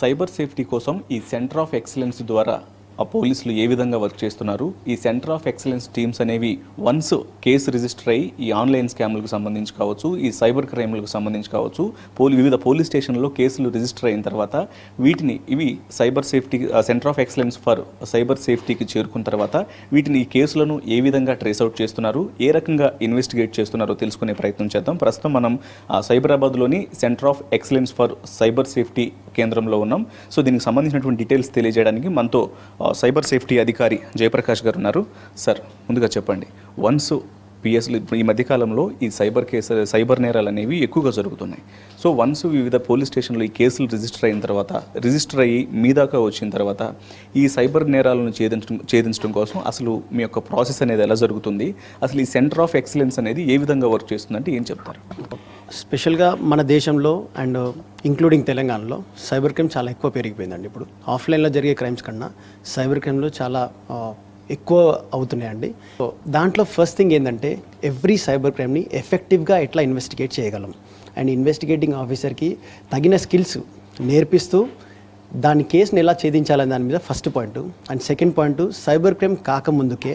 cyber safety కోసం ఈ centre of excellence ద్వారా ఆ పోలీసులు ఏ విధంగా వర్క్ చేస్తున్నారు ఈ సెంటర్ ఆఫ్ ఎక్సలెన్స్ టీమ్స్ అనేవి వన్స్ కేసు రిజిస్టర్ అయ్యి ఈ ఆన్లైన్ స్కామ్లకు సంబంధించి కావచ్చు ఈ సైబర్ క్రైమ్లకు సంబంధించి కావచ్చు పోలీ వివిధ పోలీస్ స్టేషన్లో కేసులు రిజిస్టర్ అయిన తర్వాత వీటిని ఇవి cyber safety centre of excellence for cyber సేఫ్టీకి చేరుకున్న తర్వాత వీటిని ఈ కేసులను ఏ విధంగా ట్రేస్ అవుట్ చేస్తున్నారు ఏ రకంగా ఇన్వెస్టిగేట్ చేస్తున్నారో తెలుసుకునే ప్రయత్నం చేద్దాం ప్రస్తుతం మనం సైబరాబాద్లోని centre of excellence for cyber safety కేంద్రంలో ఉన్నాం సో దీనికి సంబంధించినటువంటి డీటెయిల్స్ తెలియజేయడానికి మనతో సైబర్ సేఫ్టీ అధికారి జయప్రకాష్ గారు ఉన్నారు సార్ ముందుగా చెప్పండి వన్స్ పిఎస్లు ఈ మధ్యకాలంలో ఈ సైబర్ కేసు సైబర్ నేరాలు అనేవి ఎక్కువగా జరుగుతున్నాయి సో వన్స్ వివిధ పోలీస్ స్టేషన్లో ఈ కేసులు రిజిస్టర్ అయిన తర్వాత రిజిస్టర్ అయ్యి మీ దాకా వచ్చిన తర్వాత ఈ సైబర్ నేరాలను ఛేదించడం ఛేదించడం కోసం అసలు మీ యొక్క ప్రాసెస్ అనేది ఎలా జరుగుతుంది అసలు ఈ సెంటర్ ఆఫ్ ఎక్సలెన్స్ అనేది ఏ విధంగా వర్క్ చేస్తుందంటే ఏం చెప్తారు స్పెషల్గా మన దేశంలో అండ్ ఇంక్లూడింగ్ తెలంగాణలో సైబర్ క్రైమ్ చాలా ఎక్కువ పెరిగిపోయిందండి ఇప్పుడు ఆఫ్లైన్లో జరిగే క్రైమ్స్ కన్నా సైబర్ క్రైమ్లో చాలా ఎక్కువ అవుతున్నాయండి సో దాంట్లో ఫస్ట్ థింగ్ ఏంటంటే ఎవ్రీ సైబర్ క్రైమ్ని ఎఫెక్టివ్గా ఎట్లా ఇన్వెస్టిగేట్ చేయగలం అండ్ ఇన్వెస్టిగేటింగ్ ఆఫీసర్కి తగిన స్కిల్స్ నేర్పిస్తూ దాని కేసుని ఎలా ఛేదించాలనే దాని మీద first point and second point cyber crime కాకముందుకే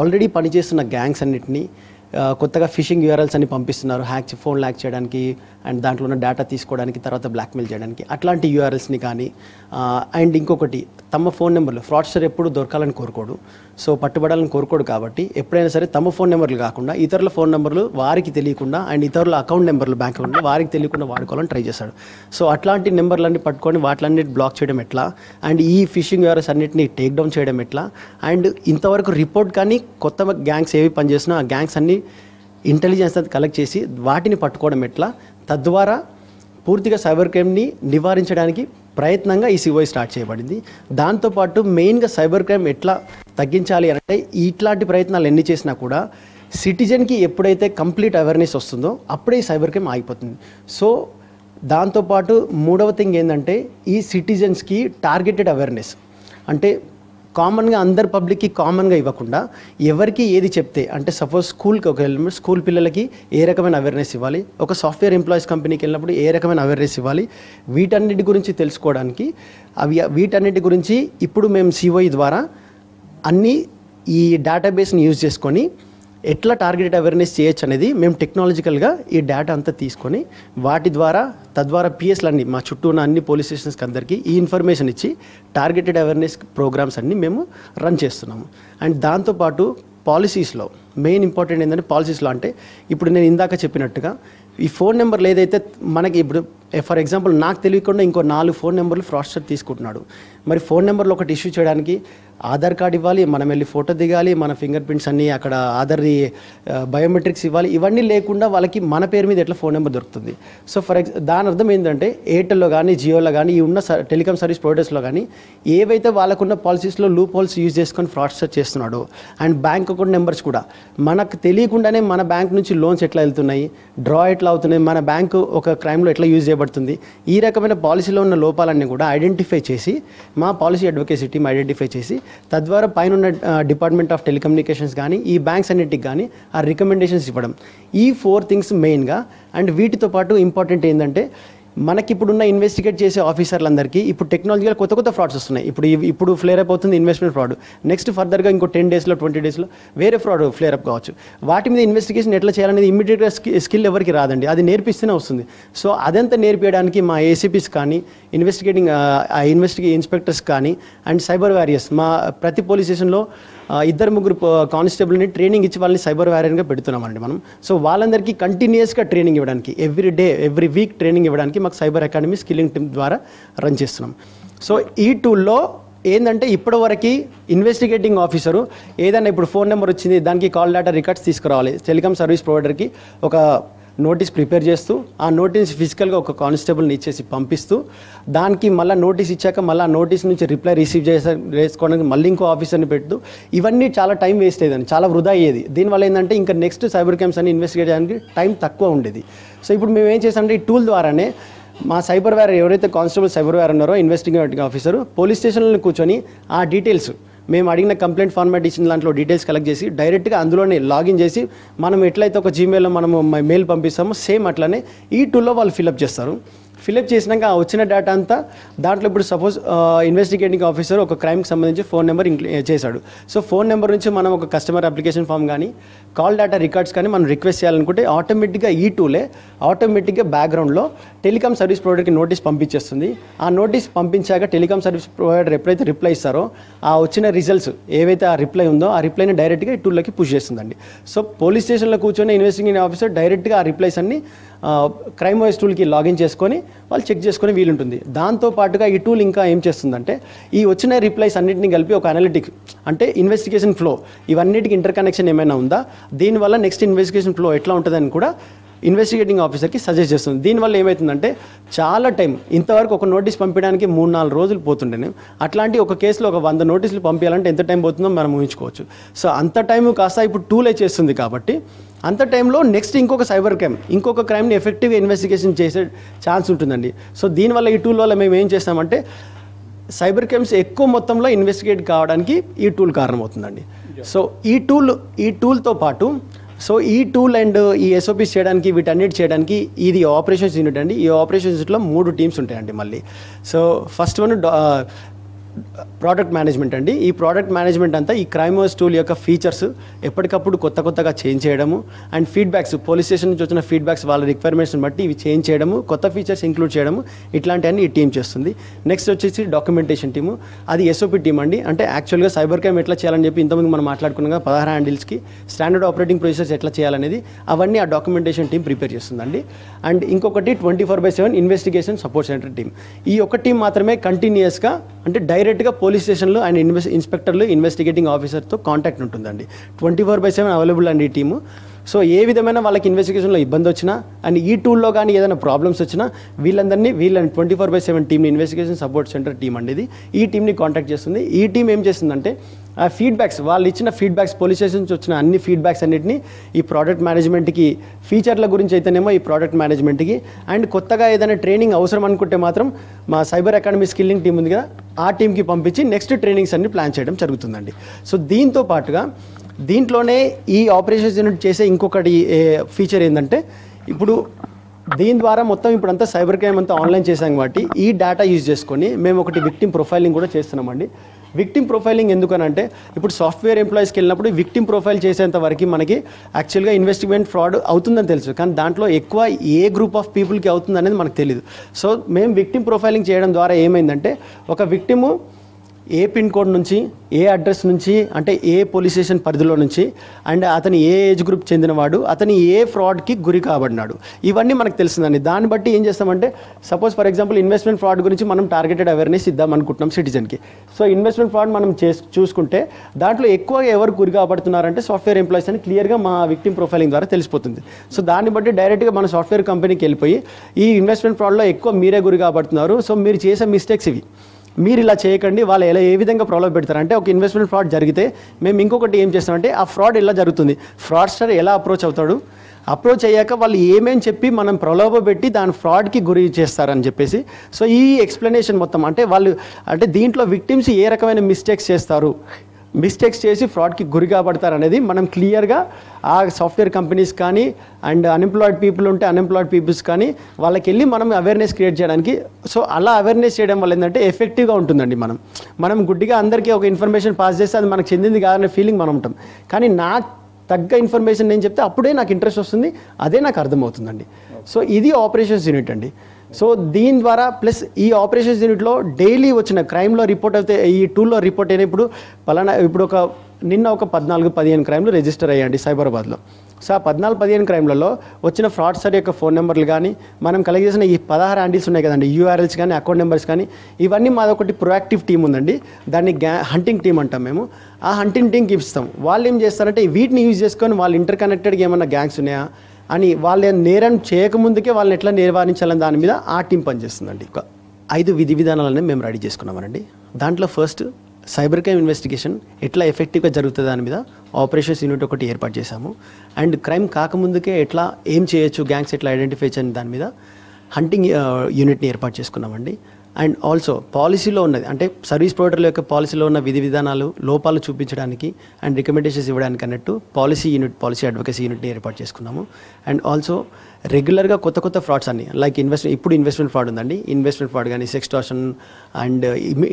ఆల్రెడీ పనిచేస్తున్న గ్యాంగ్స్ అన్నింటినీ కొత్తగా ఫిషింగ్ యూఆర్ఎల్స్ అని పంపిస్తున్నారు హ్యాక్ ఫోన్ ల్యాక్ చేయడానికి అండ్ దాంట్లో ఉన్న డేటా తీసుకోవడానికి తర్వాత బ్లాక్మెయిల్ చేయడానికి అట్లాంటి యూఆర్ఎల్స్ని కానీ అండ్ ఇంకొకటి తమ ఫోన్ నెంబర్లు ఫ్రాడ్స్టర్ ఎప్పుడు దొరకాలని కోరుకోడు సో పట్టుబడాలని కోరుకోడు కాబట్టి ఎప్పుడైనా సరే తమ ఫోన్ నెంబర్లు కాకుండా ఇతరుల ఫోన్ నెంబర్లు వారికి తెలియకుండా అండ్ ఇతరుల అకౌంట్ నెంబర్లు బ్యాంక్ అకౌంట్ వారికి తెలియకుండా వాడుకోవాలని ట్రై చేశాడు సో అట్లాంటి నెంబర్లన్నీ పట్టుకొని వాటిలన్నిటి బ్లాక్ చేయడం ఎట్లా అండ్ ఈ ఫిషింగ్ వ్యవహార్స్ అన్నింటినీ టేక్ డౌన్ చేయడం ఎట్లా అండ్ ఇంతవరకు రిపోర్ట్ కానీ కొత్త గ్యాంగ్స్ ఏవి పనిచేసినా ఆ గ్యాంగ్స్ అన్నీ ఇంటెలిజెన్స్ అది కలెక్ట్ చేసి వాటిని పట్టుకోవడం ఎట్లా తద్వారా పూర్తిగా సైబర్ క్రైమ్ని నివారించడానికి ప్రయత్నంగా ఈ సివోఐ స్టార్ట్ చేయబడింది దాంతోపాటు మెయిన్గా సైబర్ క్రైమ్ ఎట్లా తగ్గించాలి అంటే ఇట్లాంటి ప్రయత్నాలు ఎన్ని చేసినా కూడా సిటిజన్కి ఎప్పుడైతే కంప్లీట్ అవేర్నెస్ వస్తుందో అప్పుడే ఈ సైబర్ క్రైమ్ ఆగిపోతుంది సో దాంతోపాటు మూడవ థింగ్ ఏంటంటే ఈ సిటిజన్స్కి టార్గెటెడ్ అవేర్నెస్ అంటే కామన్గా అందరి పబ్లిక్కి కామన్గా ఇవ్వకుండా ఎవరికి ఏది చెప్తే అంటే సపోజ్ స్కూల్కి ఒక స్కూల్ పిల్లలకి ఏ రకమైన అవేర్నెస్ ఇవ్వాలి ఒక సాఫ్ట్వేర్ ఎంప్లాయీస్ కంపెనీకి వెళ్ళినప్పుడు ఏ రకమైన అవేర్నెస్ ఇవ్వాలి వీటన్నిటి గురించి తెలుసుకోవడానికి అవి వీటన్నిటి గురించి ఇప్పుడు మేము సిఓఈ e ద్వారా అన్నీ ఈ డేటాబేస్ని యూజ్ చేసుకొని ఎట్లా టార్గెటెడ్ అవేర్నెస్ చేయొచ్చు అనేది మేము టెక్నాలజికల్గా ఈ డేటా అంతా తీసుకొని వాటి ద్వారా తద్వారా పిఎస్లన్నీ మా చుట్టూ ఉన్న అన్ని పోలీస్ స్టేషన్స్కి అందరికీ ఈ ఇన్ఫర్మేషన్ ఇచ్చి టార్గెటెడ్ అవేర్నెస్ ప్రోగ్రామ్స్ అన్నీ మేము రన్ చేస్తున్నాము అండ్ దాంతోపాటు పాలసీస్లో మెయిన్ ఇంపార్టెంట్ ఏంటంటే పాలసీస్లో అంటే ఇప్పుడు నేను ఇందాక చెప్పినట్టుగా ఈ ఫోన్ నెంబర్ ఏదైతే మనకి ఇప్పుడు ఫర్ ఎగ్జాంపుల్ నాకు తెలియకుండా ఇంకో నాలుగు ఫోన్ నెంబర్లు ఫ్రాస్టర్ తీసుకుంటున్నాడు మరి ఫోన్ నెంబర్లు ఒకటి ఇష్యూ చేయడానికి ఆధార్ కార్డు ఇవ్వాలి మనం వెళ్ళి ఫోటో దిగాలి మన ఫింగర్ ప్రింట్స్ అన్నీ అక్కడ ఆధార్ బయోమెట్రిక్స్ ఇవ్వాలి ఇవన్నీ లేకుండా వాళ్ళకి మన పేరు మీద ఎట్లా ఫోన్ నెంబర్ దొరుకుతుంది సో ఫర్ ఎగ్జా దాని అర్థం ఏంటంటే ఎయిర్టెల్లో కానీ జియోలో కానీ ఈ ఉన్న టెలికామ్ సర్వీస్ ప్రొవైడర్స్లో కానీ ఏవైతే వాళ్ళకున్న పాలసీస్లో లూప్ హోల్స్ యూజ్ చేసుకొని ఫ్రాడ్స్ చేస్తున్నాడు అండ్ బ్యాంక్ అకౌంట్ నెంబర్స్ కూడా మనకు తెలియకుండానే మన బ్యాంక్ నుంచి లోన్స్ ఎట్లా వెళ్తున్నాయి డ్రా ఎట్లా అవుతున్నాయి మన బ్యాంకు ఒక క్రైమ్లో ఎట్లా యూజ్ చేయబడుతుంది ఈ రకమైన పాలసీలో ఉన్న లోపాలన్నీ కూడా ఐడెంటిఫై చేసి మా పాలసీ అడ్వకేసీ ఐడెంటిఫై చేసి తద్వారా పైన ఉన్న డిపార్ట్మెంట్ ఆఫ్ టెలికమ్యూనికేషన్స్ కానీ ఈ బ్యాంక్స్ అన్నిటికి కానీ ఆ రికమెండేషన్స్ ఇవ్వడం ఈ ఫోర్ థింగ్స్ మెయిన్గా అండ్ వీటితో పాటు ఇంపార్టెంట్ ఏంటంటే మనకి ఇప్పుడున్న ఇన్వెస్టిగేట్ చేసే ఆఫీసర్లందరికీ ఇప్పుడు టెక్నాలజీలో కొత్త కొత్త ఫ్రాడ్స్ వస్తున్నాయి ఇప్పుడు ఇప్పుడు ఫ్లేర్ అప్ అవుతుంది ఇన్వెస్ట్మెంట్ ఫ్రాడ్ నెక్స్ట్ ఫర్దర్గా ఇంకో టెన్ డేస్లో ట్వంటీ డేస్లో వేరే ఫ్రాడ్ ఫ్లేర్ అప్ కావచ్చు వాటి మీద ఇన్వెస్టిగేషన్ ఎట్లా చేయాలనేది ఇమీడియట్గా స్కిల్ ఎవరికి రాదండి అది నేర్పిస్తూనే వస్తుంది సో అదంతా నేర్పించడానికి మా ఏసీపీస్ కానీ ఇన్వెస్టిగేటింగ్ ఇన్వెస్టిగే ఇన్స్పెక్టర్స్ కానీ అండ్ సైబర్ వారియర్స్ మా ప్రతి పోలీస్ స్టేషన్లో ఇద్దరు ముగ్గురు కానిస్టేబుల్ని ట్రైనింగ్ ఇచ్చి వాళ్ళని సైబర్ వారియర్గా పెడుతున్నామండి మనం సో వాళ్ళందరికీ కంటిన్యూస్గా ట్రైనింగ్ ఇవ్వడానికి every day every week training ఇవ్వడానికి మాకు సైబర్ అకాడమీ స్కిల్లింగ్ టీమ్ ద్వారా రన్ చేస్తున్నాం సో ఈ టూల్లో ఏంటంటే ఇప్పటివరకు ఇన్వెస్టిగేటింగ్ ఆఫీసరు ఏదైనా ఇప్పుడు ఫోన్ నెంబర్ వచ్చింది దానికి కాల్ డేటా రికార్డ్స్ తీసుకురావాలి టెలికామ్ సర్వీస్ ప్రొవైడర్కి ఒక నోటీస్ ప్రిపేర్ చేస్తూ ఆ నోటీస్ ఫిజికల్గా ఒక కానిస్టేబుల్ని ఇచ్చేసి పంపిస్తూ దానికి మళ్ళీ నోటీస్ ఇచ్చాక మళ్ళీ ఆ నోటీస్ నుంచి రిప్లై రిసీవ్ చేసే వేసుకోవడానికి మళ్ళీ ఇంకో ఆఫీసర్ని పెట్టు ఇవన్నీ చాలా టైం వేస్ట్ అయ్యేదాన్ని చాలా వృధా అయ్యేది దీనివల్ల ఏంటంటే ఇంకా నెక్స్ట్ సైబర్ క్రైమ్స్ అని ఇన్వెస్టిగేట్ చేయడానికి టైం తక్కువ ఉండేది సో ఇప్పుడు మేము ఏం చేసామంటే ఈ టూల్ ద్వారానే మా సైబర్ వేర్ ఎవరైతే కానిస్టేబుల్ సైబర్ వేర్ ఉన్నారో ఇన్వెస్టిగేటింగ్ ఆఫీసర్ పోలీస్ స్టేషన్లో కూర్చొని ఆ డీటెయిల్స్ మేము అడిగిన కంప్లైంట్ ఫార్మాట్ ఇచ్చిన దాంట్లో డీటెయిల్స్ కలెక్ట్ చేసి డైరెక్ట్గా అందులోనే లాగిన్ చేసి మనం ఎట్లయితే ఒక జీమెయిల్లో మనము మెయిల్ పంపిస్తామో సేమ్ అట్లానే ఈ టూల్లో వాళ్ళు ఫిల్అప్ చేస్తారు ఫిలప్ చేసినాక ఆ వచ్చిన డేటా అంతా దాంట్లో ఇప్పుడు సపోజ్ ఇన్వెస్టిగేటింగ్ ఆఫీసర్ ఒక క్రైమ్కి సంబంధించి ఫోన్ నెంబర్ చేశాడు సో ఫోన్ నెంబర్ నుంచి మనం ఒక కస్టమర్ అప్లికేషన్ ఫామ్ కానీ కాల్ డేటా రికార్డ్స్ కానీ మనం రిక్వెస్ట్ చేయాలనుకుంటే ఆటోమేటిక్గా ఈ టూలే ఆటోమేటిక్గా బ్యాక్గ్రౌండ్లో టెలికామ్ సర్వీస్ ప్రొవైడర్కి నోటీస్ పంపించేస్తుంది ఆ నోటీస్ పంపించాక టెలికామ్ సర్వీస్ ప్రొవైడర్ ఎప్పుడైతే రిప్లై ఇస్తారో ఆ వచ్చిన రిజల్ట్స్ ఏవైతే ఆ రిప్లై ఉందో ఆ రిప్లైని డైరెక్ట్గా ఈ టూల్లోకి పుష్ చేస్తుందండి సో పోలీస్ స్టేషన్లో కూర్చొని ఇన్వెస్టిగేటింగ్ ఆఫీసర్ డైరెక్ట్గా ఆ రిప్లైస్ అన్ని క్రైమ్ వాయిస్ టూల్కి లాగిన్ చేసుకొని వాళ్ళు చెక్ చేసుకునే వీలుంటుంది దాంతోపాటుగా ఈ టూల్ ఇంకా ఏం చేస్తుందంటే ఈ వచ్చిన రిప్లైస్ అన్నింటిని కలిపి ఒక అనలిటిక్ అంటే ఇన్వెస్టిగేషన్ ఫ్లో ఇవన్నిటికి ఇంటర్ కనెక్షన్ ఏమైనా ఉందా దీనివల్ల నెక్స్ట్ ఇన్వెస్టిగేషన్ ఫ్లో ఎట్లా ఉంటుందని కూడా ఇన్వెస్టిగేటింగ్ ఆఫీసర్కి సజెస్ట్ చేస్తుంది దీనివల్ల ఏమవుతుందంటే చాలా టైం ఇంతవరకు ఒక నోటీస్ పంపించడానికి మూడు నాలుగు రోజులు పోతుండే అట్లాంటి ఒక కేసులో ఒక వంద నోటీసులు పంపించాలంటే ఎంత టైం పోతుందో మనం ఊహించుకోవచ్చు సో అంత టైం కాస్త ఇప్పుడు టూలే చేస్తుంది కాబట్టి అంత టైంలో నెక్స్ట్ ఇంకొక సైబర్ క్రైమ్ ఇంకొక క్రైమ్ని ఎఫెక్టివ్గా ఇన్వెస్టిగేషన్ చేసే ఛాన్స్ ఉంటుందండి సో దీనివల్ల ఈ టూల్ వల్ల మేము ఏం చేస్తామంటే సైబర్ క్రైమ్స్ ఎక్కువ మొత్తంలో ఇన్వెస్టిగేట్ కావడానికి ఈ టూల్ కారణమవుతుందండి సో ఈ టూల్ ఈ టూల్తో పాటు సో ఈ టూల్ అండ్ ఈ ఎస్ఓపీస్ చేయడానికి వీటన్నిటి చేయడానికి ఇది ఆపరేషన్స్ యూనిట్ అండి ఈ ఆపరేషన్స్ యూనిట్లో మూడు టీమ్స్ ఉంటాయండి మళ్ళీ so first one product management అండి ఈ ప్రోడక్ట్ మేనేజ్మెంట్ అంతా ఈ క్రైమోస్ టూల్ యొక్క ఫీచర్స్ ఎప్పటికప్పుడు కొత్త కొత్తగా చేంజ్ చేయడము అండ్ ఫీడ్బ్యాక్స్ పోలీస్ స్టేషన్ నుంచి వచ్చిన ఫీడ్బ్యాక్స్ వాళ్ళ రిక్వైర్మెంట్స్ని బట్టి ఇవి చేంజ్ చేయడము కొత్త ఫీచర్స్ ఇంక్లూడ్ చేయడము ఇట్లాంటివన్నీ ఈ టీం చేస్తుంది నెక్స్ట్ వచ్చేసి డాక్యుమెంటేషన్ టీము అది ఎస్ఓపి టీం అండి అంటే యాక్చువల్గా సైబర్ క్రైమ్ ఎట్లా చేయాలని చెప్పి ఇంతమంది మనం మాట్లాడుకున్నాగా పదహారు హ్యాండిల్స్కి స్టాండర్డ్ ఆపరేటింగ్ ప్రొసీజర్స్ ఎట్లా చేయాలనేది అవన్నీ ఆ డాక్యుమెంటేషన్ టీం ప్రిపేర్ చేస్తుందండి అండ్ ఇంకొకటి twenty four by seven investigation support centre team ఈ ఒక టీం మాత్రమే కంటిన్యూస్గా అంటే డైరెక్ట్ డైరెక్ట్గా పోలీస్ స్టేషన్లో అండ్ ఇన్వెస్ ఇన్స్పెక్టర్లు ఇన్వెస్టిగేటింగ్ ఆఫీసర్తో కాంటాక్ట్ ఉంటుందండి twenty four by seven available అండి ఈ టీము సో ఏ విధమైన వాళ్ళకి ఇన్వెస్టిగేషన్లో ఇబ్బంది వచ్చినా అండ్ ఈ టూల్లో కానీ ఏదైనా ప్రాబ్లమ్స్ వచ్చినా వీళ్ళందరినీ వీళ్ళని ట్వంటీ ఫోర్ బై సెవెన్ టీమ్ని ఇన్వెస్టిగేషన్ సపోర్ట్ సెంటర్ టీం అండి ఈ టీంని కాంటాక్ట్ చేస్తుంది ఈ టీం ఏం చేస్తుందంటే ఆ ఫీడ్బ్యాక్స్ వాళ్ళు ఇచ్చిన ఫీడ్బ్యాక్స్ పోలీస్ స్టేషన్ నుంచి వచ్చిన అన్ని ఫీడ్బ్యాక్స్ అన్నింటినీ ఈ ప్రోడక్ట్ మేనేజ్మెంట్కి ఫీచర్ల గురించి అయితేనేమో ఈ ప్రోడక్ట్ మేనేజ్మెంట్కి అండ్ కొత్తగా ఏదైనా ట్రైనింగ్ అవసరం అనుకుంటే మాత్రం మా సైబర్ అకాడమీ స్కిల్లింగ్ టీం ఉంది కదా ఆ టీంకి పంపించి నెక్స్ట్ ట్రైనింగ్స్ అన్ని ప్లాన్ చేయడం జరుగుతుందండి సో దీంతో పాటుగా దీంట్లోనే ఈ ఆపరేషన్స్ యూనిట్ చేసే ఇంకొకటి ఫీచర్ ఏంటంటే ఇప్పుడు దీని ద్వారా మొత్తం ఇప్పుడంతా సైబర్ క్రైమ్ అంతా ఆన్లైన్ చేసాం కాబట్టి ఈ డేటా యూజ్ చేసుకొని మేము ఒకటి విక్టిమ్ ప్రొఫైలింగ్ కూడా చేస్తున్నామండి విక్టిమ్ ప్రొఫైలింగ్ ఎందుకనంటే ఇప్పుడు సాఫ్ట్వేర్ ఎంప్లాయీస్కి వెళ్ళినప్పుడు విక్టిమ్ ప్రొఫైల్ చేసేంత వరకు మనకి యాక్చువల్గా ఇన్వెస్టిమెంట్ ఫ్రాడ్ అవుతుందని తెలుసు కానీ దాంట్లో ఎక్కువ ఏ గ్రూప్ ఆఫ్ పీపుల్కి అవుతుంది అనేది మనకు తెలియదు సో మేము విక్టిమ్ ప్రొఫైలింగ్ చేయడం ద్వారా ఏమైందంటే ఒక విక్టిము ఏ పిన్ కోడ్ నుంచి ఏ అడ్రస్ నుంచి అంటే ఏ పోలీస్ స్టేషన్ పరిధిలో నుంచి అండ్ అతని ఏ ఏజ్ గ్రూప్ చెందినవాడు అతని ఏ ఫ్రాడ్కి గురి కాబడినాడు ఇవన్నీ మనకు తెలిసిందండి దాన్ని బట్టి ఏం చేస్తామంటే suppose for example investment fraud గురించి మనం టార్గెటెడ్ అవేర్నెస్ ఇద్దాం అనుకుంటున్నాం సిటిజన్కి సో ఇన్వెస్ట్మెంట్ ఫ్రాడ్ మనం చేసి చూసుకుంటే దాంట్లో ఎక్కువ ఎవరు గురి కాబడుతున్నారంటే సాఫ్ట్వేర్ ఎంప్లాయీస్ అని క్లియర్గా మా విక్టిమ్ ప్రొఫైలింగ్ ద్వారా తెలిసిపోతుంది సో దాన్ని బట్టి డైరెక్ట్గా మన సాఫ్ట్వేర్ కంపెనీకి వెళ్ళిపోయి ఈ ఇన్వెస్ట్మెంట్ ఫ్రాడ్లో ఎక్కువ మీరే గురి కాబడుతున్నారు సో మీరు చేసే మిస్టేక్స్ ఇవి మీరు ఇలా చేయకండి వాళ్ళు ఎలా ఏ విధంగా ప్రాబ్లం అంటే ఒక ఇన్వెస్ట్మెంట్ ఫ్రాడ్ జరిగితే మేము ఇంకొకటి ఏం చేస్తామంటే ఆ ఫ్రాడ్ ఎలా జరుగుతుంది ఫ్రాడ్స్టర్ ఎలా అప్రోచ్ అవుతాడు అప్రోచ్ అయ్యాక వాళ్ళు ఏమేమి చెప్పి మనం ప్రలోభ పెట్టి దాని ఫ్రాడ్కి గురి చేస్తారని చెప్పేసి సో ఈ ఎక్స్ప్లెనేషన్ మొత్తం అంటే వాళ్ళు అంటే దీంట్లో విక్టిమ్స్ ఏ రకమైన మిస్టేక్స్ చేస్తారు మిస్టేక్స్ చేసి ఫ్రాడ్కి గురి అనేది మనం క్లియర్గా ఆ సాఫ్ట్వేర్ కంపెనీస్ కానీ అండ్ అన్ఎంప్లాయిడ్ పీపుల్ ఉంటే అన్ఎంప్లాయిడ్ పీపుల్స్ కానీ వాళ్ళకి వెళ్ళి మనం అవేర్నెస్ క్రియేట్ చేయడానికి సో అలా అవేర్నెస్ చేయడం వల్ల ఏంటంటే ఎఫెక్టివ్గా ఉంటుందండి మనం మనం గుడ్డిగా అందరికీ ఒక ఇన్ఫర్మేషన్ పాస్ చేస్తే అది మనకు చెందింది కాదనే ఫీలింగ్ మనం ఉంటాం కానీ నా తగ్గ ఇన్ఫర్మేషన్ నేను చెప్తే అప్పుడే నాకు ఇంట్రెస్ట్ వస్తుంది అదే నాకు అర్థమవుతుందండి సో ఇది ఆపరేషన్స్ యూనిట్ అండి సో దీని ద్వారా ప్లస్ ఈ ఆపరేషన్స్ యూనిట్లో డైలీ వచ్చిన క్రైమ్లో రిపోర్ట్ అయితే ఈ టూల్లో రిపోర్ట్ అయిన ఇప్పుడు పలానా ఇప్పుడు ఒక నిన్న ఒక పద్నాలుగు పదిహేను క్రైమ్లు రిజిస్టర్ అయ్యండి సైబరాబాద్లో సో ఆ పద్నాలుగు పదిహేను క్రైమ్లలో వచ్చిన ఫ్రాడ్ సార్ యొక్క ఫోన్ నెంబర్లు కానీ మనం కలెక్ట్ చేసిన ఈ పదహారు హ్యాండిల్స్ ఉన్నాయి కదండి యూఆర్ఎల్స్ కానీ అకౌంట్ నెంబర్స్ కానీ ఇవన్నీ మాదొకటి ప్రొయాక్టివ్ టీం ఉందండి దాన్ని గ్యా హంటింగ్ టీం అంటాం మేము ఆ హంటింగ్ టీంకి ఇస్తాం వాళ్ళు ఏం చేస్తారంటే వీటిని యూజ్ చేసుకొని వాళ్ళు ఇంటర్ కనెక్టెడ్గా ఏమైనా గ్యాంగ్స్ ఉన్నాయా అని వాళ్ళ నేరం చేయకముందుకే వాళ్ళని ఎట్లా నిర్వహించాలని దాని మీద ఆ టీం పనిచేస్తుందండి ఒక ఐదు విధి విధానాలనే మేము రెడీ చేసుకున్నామండి దాంట్లో ఫస్ట్ సైబర్ క్రైమ్ ఇన్వెస్టిగేషన్ ఎట్లా ఎఫెక్టివ్గా జరుగుతుంది దాని మీద ఆపరేషన్స్ యూనిట్ ఒకటి ఏర్పాటు చేశాము అండ్ క్రైమ్ కాకముందుకే ఎట్లా ఏం చేయొచ్చు గ్యాంగ్స్ ఎట్లా ఐడెంటిఫై చేయని దాని మీద హంటింగ్ యూనిట్ని ఏర్పాటు చేసుకున్నామండి అండ్ ఆల్సో పాలసీలో ఉన్నది అంటే సర్వీస్ ప్రొవైడర్ల యొక్క పాలసీలో ఉన్న విధి విధానాలు లోపాలు చూపించడానికి అండ్ రికమెండేషన్స్ ఇవ్వడానికి అన్నట్టు పాలసీ యూనిట్ పాలసీ అడ్వకసీ యూనిట్ని ఏర్పాటు చేసుకున్నాము అండ్ ఆల్సో రెగ్యులర్గా కొత్త కొత్త ఫ్రాడ్స్ అన్ని లైక్ ఇన్వెస్ట్ ఇప్పుడు ఇన్వెస్ట్మెంట్ ఫ్రాడ్ ఉందండి ఇన్వెస్ట్మెంట్ ఫ్రాడ్ కానీ సెక్స్టాషన్ అండ్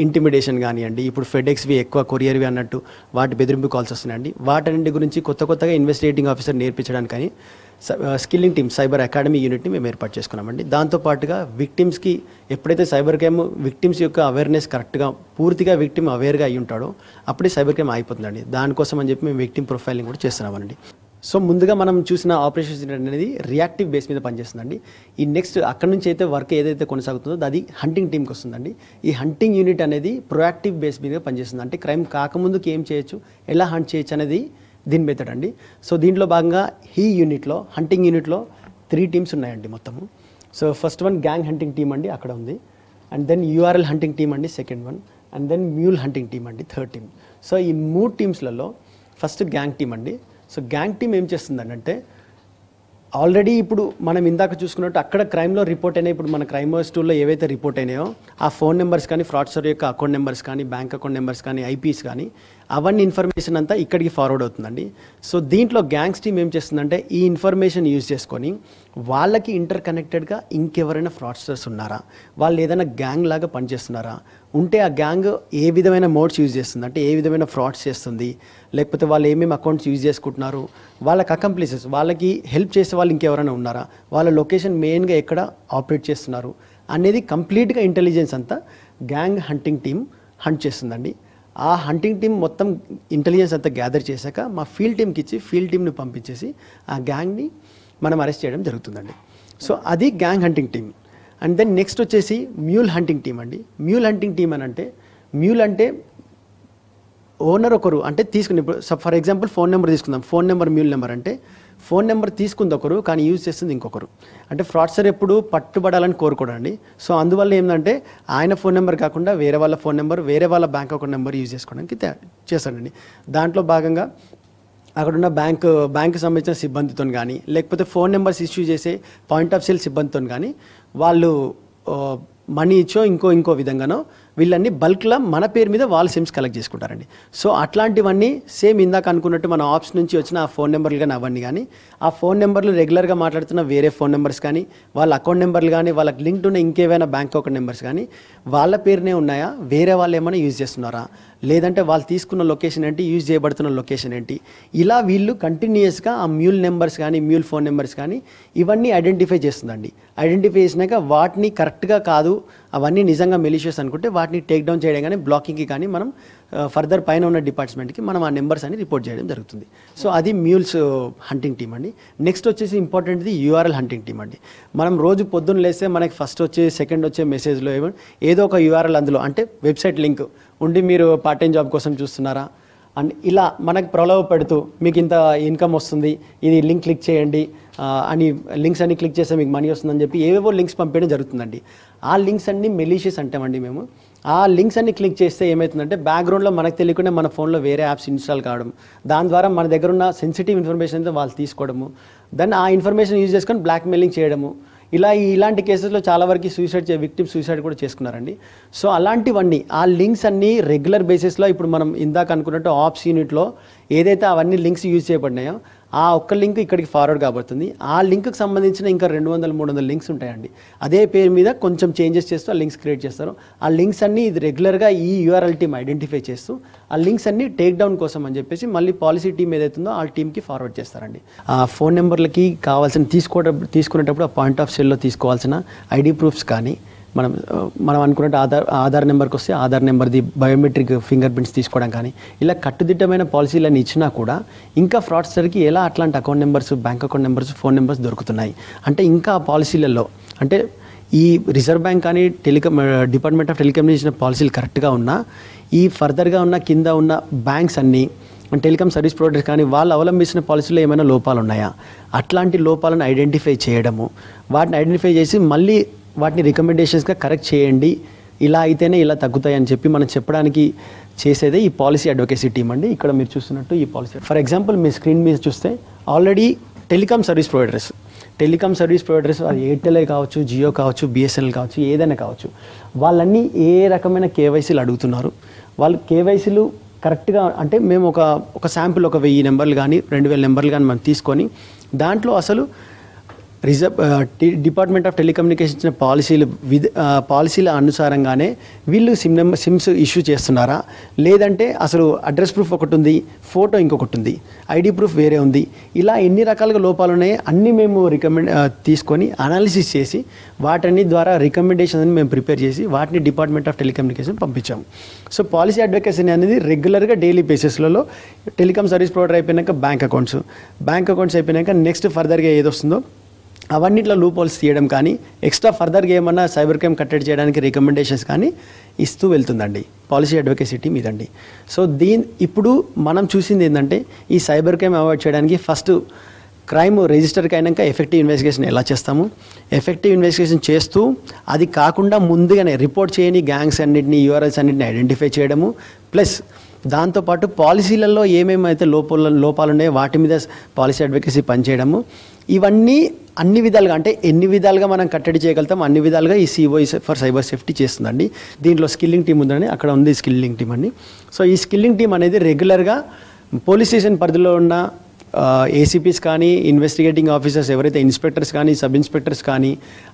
ఇంటిమిడేషన్ కానివ్వండి ఇప్పుడు ఫెడెక్స్వి ఎక్కువ కొరియర్వి అన్నట్టు వాటి బెదిరింపు కాల్స్ వస్తున్నాయండి వాటి గురించి కొత్త కొత్తగా ఇన్వెస్టిగేటింగ్ ఆఫీసర్ నేర్పించడానికి కానీ స్కిల్లింగ్ టీమ్ సైబర్ అకాడమీ యూనిట్ని మేము ఏర్పాటు చేసుకున్నామండి దాంతోపాటుగా విక్టిమ్స్కి ఎప్పుడైతే సైబర్ క్రైమ్ విక్టిమ్స్ యొక్క అవేర్నెస్ కరెక్ట్గా పూర్తిగా విక్టిమ్ అవేర్గా అయి ఉంటాడో అప్పుడే సైబర్ క్రైమ్ అయిపోతుందండి దానికోసం అని చెప్పి మేము విక్టిమ్ ప్రొఫైలింగ్ కూడా చేస్తున్నామండి సో ముందుగా మనం చూసిన ఆపరేషన్స్ అనేది రియాక్టివ్ బేస్ మీద పనిచేస్తుందండి ఈ నెక్స్ట్ అక్కడ నుంచి అయితే వర్క్ ఏదైతే కొనసాగుతుందో అది హంటింగ్ టీమ్కి వస్తుందండి ఈ హంటింగ్ యూనిట్ అనేది ప్రొయాక్టివ్ బేస్ మీద పనిచేస్తుంది అంటే క్రైమ్ కాకముందుకు ఏం చేయొచ్చు ఎలా హంట్ చేయొచ్చు అనేది దీని మెథడ్ అండి సో దీంట్లో భాగంగా హీ యూనిట్లో హంటింగ్ యూనిట్లో త్రీ టీమ్స్ ఉన్నాయండి మొత్తము so first one gang hunting team అండి అక్కడ ఉంది and then URL hunting team అండి second one and then mule hunting team అండి థర్డ్ టీమ్ సో ఈ మూడు టీమ్స్లలో ఫస్ట్ గ్యాంగ్ టీమ్ అండి సో గ్యాంగ్ టీమ్ ఏం చేస్తుందంటే ఆల్రెడీ ఇప్పుడు మనం ఇందాక చూసుకున్నట్టు అక్కడ క్రైమ్లో రిపోర్ట్ అయినాయి ఇప్పుడు మన క్రైమ్ టూల్లో ఏవైతే రిపోర్ట్ అయినాయో ఆ ఫోన్ నెంబర్స్ కానీ ఫ్రాడ్స్టర్ యొక్క అకౌంట్ నెంబర్స్ కానీ బ్యాంక్ అకౌంట్ నెంబర్స్ కానీ ఐపీస్ కానీ అవన్నీ ఇన్ఫర్మేషన్ అంతా ఇక్కడికి ఫార్వర్డ్ అవుతుందండి సో దీంట్లో గ్యాంగ్స్ టీమ్ ఏం చేస్తుందంటే ఈ ఇన్ఫర్మేషన్ యూజ్ చేసుకొని వాళ్ళకి ఇంటర్ కనెక్టెడ్గా ఇంకెవరైనా ఫ్రాడ్స్టర్స్ ఉన్నారా వాళ్ళు ఏదైనా గ్యాంగ్ లాగా పనిచేస్తున్నారా ఉంటే ఆ గ్యాంగ్ ఏ విధమైన మోడ్స్ యూజ్ చేస్తుంది అంటే ఏ విధమైన ఫ్రాడ్స్ చేస్తుంది లేకపోతే వాళ్ళు ఏమేమి అకౌంట్స్ యూజ్ చేసుకుంటున్నారు వాళ్ళకి అకంప్లీసెస్ వాళ్ళకి హెల్ప్ చేసే వాళ్ళు ఇంకెవరైనా ఉన్నారా వాళ్ళ లొకేషన్ మెయిన్గా ఎక్కడ ఆపరేట్ చేస్తున్నారు అనేది కంప్లీట్గా ఇంటెలిజెన్స్ అంతా గ్యాంగ్ హంటింగ్ టీం హంట్ చేస్తుందండి ఆ హంటింగ్ టీం మొత్తం ఇంటెలిజెన్స్ అంతా గ్యాదర్ చేశాక మా ఫీల్డ్ టీంకి ఇచ్చి ఫీల్డ్ టీంని పంపించేసి ఆ గ్యాంగ్ని మనం అరెస్ట్ చేయడం జరుగుతుందండి సో అది gang hunting team and then next వచ్చేసి మ్యూల్ హంటింగ్ టీం అండి మ్యూల్ హంటింగ్ టీం అని అంటే మ్యూల్ అంటే ఓనర్ ఒకరు అంటే తీసుకుని ఇప్పుడు ఫర్ ఎగ్జాంపుల్ ఫోన్ నెంబర్ తీసుకుందాం ఫోన్ నెంబర్ మ్యూల్ నెంబర్ అంటే ఫోన్ నెంబర్ తీసుకుంది ఒకరు కానీ యూజ్ చేస్తుంది ఇంకొకరు అంటే ఫ్రాడ్సర్ ఎప్పుడు పట్టుబడాలని కోరుకోడండి సో అందువల్ల ఏంటంటే ఆయన ఫోన్ నెంబర్ కాకుండా వేరే వాళ్ళ ఫోన్ నెంబర్ వేరే వాళ్ళ బ్యాంక్ అకౌంట్ నెంబర్ యూజ్ చేసుకోవడానికి చేస్తాడండి దాంట్లో భాగంగా అక్కడున్న బ్యాంక్ బ్యాంకు సంబంధించిన సిబ్బందితో కానీ లేకపోతే ఫోన్ నెంబర్స్ ఇష్యూ చేసే పాయింట్ ఆఫ్ సేల్ సిబ్బందితో కానీ వాళ్ళు మనీ ఇచ్చో ఇంకో ఇంకో విధంగానో వీళ్ళన్ని బల్క్లో మన పేరు మీద వాళ్ళు సిమ్స్ కలెక్ట్ చేసుకుంటారండి సో అట్లాంటివన్నీ సేమ్ ఇందాక అనుకున్నట్టు మన ఆప్స్ నుంచి వచ్చిన ఆ ఫోన్ నెంబర్లు కానీ అవన్నీ కానీ ఆ ఫోన్ నెంబర్లు రెగ్యులర్గా మాట్లాడుతున్న వేరే ఫోన్ నెంబర్స్ కానీ వాళ్ళ అకౌంట్ నెంబర్లు కానీ వాళ్ళకి లింక్డ్ ఉన్న ఇంకేవైనా బ్యాంక్ అకౌంట్ నెంబర్స్ కానీ వాళ్ళ పేరునే ఉన్నాయా వేరే వాళ్ళు ఏమైనా యూజ్ చేస్తున్నారా లేదంటే వాళ్ళు తీసుకున్న లొకేషన్ ఏంటి యూజ్ చేయబడుతున్న లొకేషన్ ఏంటి ఇలా వీళ్ళు కంటిన్యూస్గా ఆ మ్యూల్ నెంబర్స్ కానీ మ్యూల్ ఫోన్ నెంబర్స్ కానీ ఇవన్నీ ఐడెంటిఫై చేస్తుందండి ఐడెంటిఫై చేసినాక వాటిని కరెక్ట్గా కాదు అవన్నీ నిజంగా మెలిషియస్ అనుకుంటే వాటిని టేక్ డౌన్ చేయడం కానీ బ్లాకింగ్కి కానీ మనం ఫర్దర్ పైన ఉన్న డిపార్ట్మెంట్కి మనం ఆ నెంబర్స్ అని రిపోర్ట్ చేయడం జరుగుతుంది సో అది మ్యూల్స్ హంటింగ్ టీమ్ అండి నెక్స్ట్ వచ్చేసి ఇంపార్టెంట్ది యూఆర్ఎల్ హంటింగ్ టీమ్ అండి మనం రోజు పొద్దున్న లేస్తే మనకి ఫస్ట్ వచ్చే సెకండ్ వచ్చే మెసేజ్లో ఏమో ఏదో ఒక యూఆర్ఎల్ అందులో అంటే వెబ్సైట్ లింక్ ఉండి మీరు పార్ట్ టైం జాబ్ కోసం చూస్తున్నారా అండ్ ఇలా మనకు ప్రలోభ పెడుతూ మీకు ఇంత ఇన్కమ్ వస్తుంది ఇది లింక్ క్లిక్ చేయండి అని లింక్స్ అన్ని క్లిక్ చేస్తే మీకు మనీ వస్తుందని చెప్పి ఏవేవో లింక్స్ పంపించడం జరుగుతుందండి ఆ లింక్స్ అన్ని మెలీషియస్ అంటామండి మేము ఆ లింక్స్ అన్ని క్లిక్ చేస్తే ఏమవుతుందంటే బ్యాక్గ్రౌండ్లో మనకు తెలియకుండా మన ఫోన్లో వేరే యాప్స్ ఇన్స్టాల్ కావడం దాని ద్వారా మన దగ్గర ఉన్న సెన్సిటివ్ ఇన్ఫర్మేషన్ వాళ్ళు తీసుకోవడము దాన్ని ఆ ఇన్ఫర్మేషన్ యూజ్ చేసుకొని బ్లాక్మెయిలింగ్ చేయడము ఇలా ఇలాంటి కేసెస్లో చాలా వరకు సూసైడ్ విక్టిమ్ సూసైడ్ కూడా చేసుకున్నారండి సో అలాంటివన్నీ ఆ లింక్స్ అన్నీ రెగ్యులర్ బేసిస్లో ఇప్పుడు మనం ఇందాక అనుకున్నట్టు ఆప్స్ యూనిట్లో ఏదైతే అవన్నీ లింక్స్ యూజ్ చేయబడినాయో ఆ ఒక్క లింక్ ఇక్కడికి ఫార్వర్డ్ కాబడుతుంది ఆ లింక్కి సంబంధించిన ఇంకా రెండు వందల మూడు వందల లింక్స్ ఉంటాయండి అదే పేరు మీద కొంచెం చేంజెస్ చేస్తూ ఆ లింక్స్ క్రియేట్ చేస్తారు ఆ లింక్స్ అన్నీ ఇది రెగ్యులర్గా ఈ యూఆర్ఎల్ టీమ్ ఐడెంటిఫై చేస్తూ ఆ లింక్స్ అన్నీ టేక్ డౌన్ కోసం అని చెప్పేసి మళ్ళీ పాలసీ టీమ్ ఏదైతుందో ఆ టీమ్కి ఫార్వర్డ్ చేస్తారండి ఆ ఫోన్ నెంబర్లకి కావాల్సిన తీసుకోవడం తీసుకునేటప్పుడు ఆ పాయింట్ ఆఫ్ సేల్లో తీసుకోవాల్సిన ఐడి ప్రూఫ్స్ కానీ మనం మనం అనుకున్నట్టు ఆధార్ ఆధార్ నెంబర్కి వస్తే ఆధార్ నెంబర్ది బయోమెట్రిక్ ఫింగర్ ప్రింట్స్ తీసుకోవడం కానీ ఇలా కట్టుదిట్టమైన పాలసీలను ఇచ్చినా కూడా ఇంకా ఫ్రాడ్స్టర్కి ఎలా అట్లాంటి account numbers bank account numbers phone numbers దొరుకుతున్నాయి అంటే ఇంకా ఆ పాలసీలలో అంటే ఈ రిజర్వ్ బ్యాంక్ కానీ టెలికమ్ డిపార్ట్మెంట్ ఆఫ్ టెలికమ్యూనికేషన్ పాలసీలు కరెక్ట్గా ఉన్నా ఈ ఫర్దర్గా ఉన్న కింద ఉన్న బ్యాంక్స్ అన్నీ టెలికామ్ సర్వీస్ ప్రొవైడర్స్ కానీ వాళ్ళు అవలంబించిన పాలసీలో ఏమైనా లోపాలు ఉన్నాయా అట్లాంటి లోపాలను ఐడెంటిఫై చేయడము వాటిని ఐడెంటిఫై చేసి మళ్ళీ వాటిని రికమెండేషన్స్గా కరెక్ట్ చేయండి ఇలా అయితేనే ఇలా తగ్గుతాయి అని చెప్పి మనం చెప్పడానికి చేసేదే ఈ పాలసీ అడ్వకేసీ టీం అండి ఇక్కడ మీరు చూస్తున్నట్టు ఈ పాలసీ ఫర్ ఎగ్జాంపుల్ మీ స్క్రీన్ మీద చూస్తే already telecom service providers telecom service providers అది ఎయిర్టెలే కావచ్చు జియో కావచ్చు బిఎస్ఎన్ఎల్ కావచ్చు ఏదైనా కావచ్చు వాళ్ళన్నీ ఏ రకమైన కేవైసీలు అడుగుతున్నారు వాళ్ళు కేవైసీలు కరెక్ట్గా అంటే మేము ఒక ఒక శాంపుల్ ఒక వెయ్యి నెంబర్లు కానీ రెండు వేల నెంబర్లు కానీ మనం తీసుకొని దాంట్లో అసలు రిజర్వ్ డిపార్ట్మెంట్ ఆఫ్ టెలికమ్యూనికేషన్ ఇచ్చిన పాలసీలు విధ పాలసీల అనుసారంగానే వీళ్ళు సిమ్ నెంబర్ సిమ్స్ ఇష్యూ చేస్తున్నారా లేదంటే అసలు అడ్రస్ ప్రూఫ్ ఒకటి ఉంది ఫోటో ఇంకొకటి ఉంది ఐడి ప్రూఫ్ వేరే ఉంది ఇలా ఎన్ని రకాలుగా లోపాలు ఉన్నాయో అన్నీ మేము రికమెండ్ తీసుకొని అనాలిసిస్ చేసి వాటన్ని ద్వారా రికమెండేషన్ అని మేము ప్రిపేర్ చేసి వాటిని డిపార్ట్మెంట్ ఆఫ్ టెలికమ్యూనికేషన్ పంపించాము సో పాలసీ అడ్వకేసీ అనేది రెగ్యులర్గా డైలీ బేసిస్లలో టెలికామ్ సర్వీస్ ప్రొవైడర్ అయిపోయినాక బ్యాంక్ అకౌంట్స్ బ్యాంక్ అకౌంట్స్ అయిపోయినాక నెక్స్ట్ ఫర్దర్గా ఏదొస్తుందో అవన్నిట్లో లూప్ హోల్స్ తీయడం కానీ ఎక్స్ట్రా ఫర్దర్గా ఏమన్నా సైబర్ క్రైమ్ కట్టడి చేయడానికి రికమెండేషన్స్ కానీ ఇస్తూ వెళ్తుందండి పాలసీ అడ్వకేసీ టీమ్ ఇదండి సో దీని ఇప్పుడు మనం చూసింది ఏంటంటే ఈ సైబర్ క్రైమ్ అవాయిడ్ చేయడానికి ఫస్ట్ క్రైమ్ రిజిస్టర్కి అయినాక ఎఫెక్టివ్ ఇన్వెస్టిగేషన్ ఎలా చేస్తాము ఎఫెక్టివ్ ఇన్వెస్టిగేషన్ చేస్తూ అది కాకుండా ముందుగానే రిపోర్ట్ చేయని గ్యాంగ్స్ అన్నింటినీ యూఆర్ఎస్ అన్నింటినీ ఐడెంటిఫై చేయడము ప్లస్ దాంతోపాటు పాలసీలలో ఏమేమి అయితే లోపాల లోపాలు ఉన్నాయో వాటి మీద పాలసీ అడ్వకేసీ పనిచేయడము ఇవన్నీ అన్ని విధాలుగా అంటే ఎన్ని విధాలుగా మనం కట్టడి చేయగలుగుతాం అన్ని విధాలుగా ఈ సిఓ ఫర్ సైబర్ సేఫ్టీ చేస్తుందండి దీంట్లో స్కిల్లింగ్ టీం ఉందండి అక్కడ ఉంది స్కిల్లింగ్ టీం అండి సో ఈ స్కిల్లింగ్ టీం అనేది రెగ్యులర్గా పోలీస్ స్టేషన్ పరిధిలో ఉన్న ఏసీపీస్ కానీ ఇన్వెస్టిగేటింగ్ ఆఫీసర్స్ ఎవరైతే ఇన్స్పెక్టర్స్ కానీ సబ్ ఇన్స్పెక్టర్స్ కానీ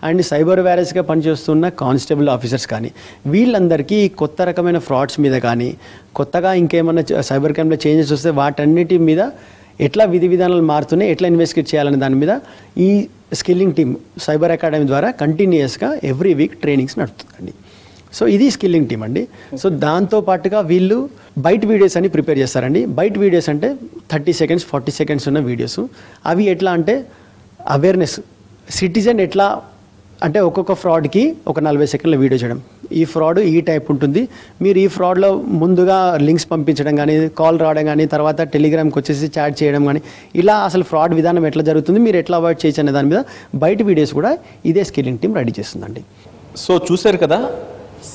అండ్ సైబర్ వ్యారెస్గా పనిచేస్తున్న కానిస్టేబుల్ ఆఫీసర్స్ కానీ వీళ్ళందరికీ కొత్త రకమైన ఫ్రాడ్స్ మీద కానీ కొత్తగా ఇంకేమైనా సైబర్ క్రైమ్లో చేంజెస్ వస్తే వాటన్నిటి మీద ఎట్లా విధి విధానాలు మారుతున్నాయి ఎట్లా ఇన్వెస్టిగేట్ చేయాలనే దాని మీద ఈ స్కిల్లింగ్ టీమ్ సైబర్ అకాడమీ ద్వారా కంటిన్యూస్గా ఎవ్రీ వీక్ ట్రైనింగ్స్ నడుపుతుందండి సో ఇది స్కిల్లింగ్ టీమ్ అండి సో దాంతో పాటుగా వీళ్ళు బయట వీడియోస్ అని ప్రిపేర్ చేస్తారండి బయట వీడియోస్ అంటే థర్టీ సెకండ్స్ ఫార్టీ సెకండ్స్ ఉన్న వీడియోస్ అవి ఎట్లా అంటే అవేర్నెస్ సిటిజన్ ఎట్లా అంటే ఒక్కొక్క ఫ్రాడ్కి ఒక నలభై సెకండ్ల వీడియో చేయడం ఈ ఫ్రాడ్ ఈ టైప్ ఉంటుంది మీరు ఈ ఫ్రాడ్లో ముందుగా లింక్స్ పంపించడం కానీ కాల్ రావడం కానీ తర్వాత టెలిగ్రామ్కి వచ్చేసి చాట్ చేయడం కానీ ఇలా అసలు ఫ్రాడ్ విధానం ఎట్లా జరుగుతుంది మీరు ఎట్లా అవాయిడ్ చేయొచ్చు అనే దాని మీద బయట వీడియోస్ కూడా ఇదే స్కిల్లింగ్ టీం రెడీ చేస్తుందండి సో చూశారు కదా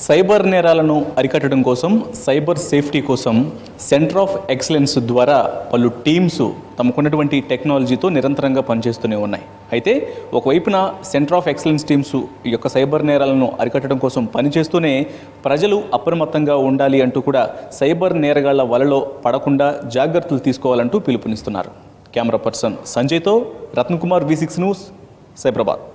సైబర్ నేరాలను అరికట్టడం కోసం సైబర్ సేఫ్టీ కోసం సెంటర్ ఆఫ్ ఎక్సలెన్స్ ద్వారా పలు టీమ్స్ తమకున్నటువంటి టెక్నాలజీతో నిరంతరంగా పనిచేస్తూనే ఉన్నాయి అయితే ఒకవైపున సెంటర్ ఆఫ్ ఎక్సలెన్స్ టీమ్స్ ఈ యొక్క సైబర్ నేరాలను అరికట్టడం కోసం పనిచేస్తూనే ప్రజలు అప్రమత్తంగా ఉండాలి అంటూ కూడా సైబర్ నేరగాళ్ల వలలో పడకుండా జాగ్రత్తలు తీసుకోవాలంటూ పిలుపునిస్తున్నారు కెమెరా పర్సన్ సంజయ్తో Ratnakumar V six news Cyberabad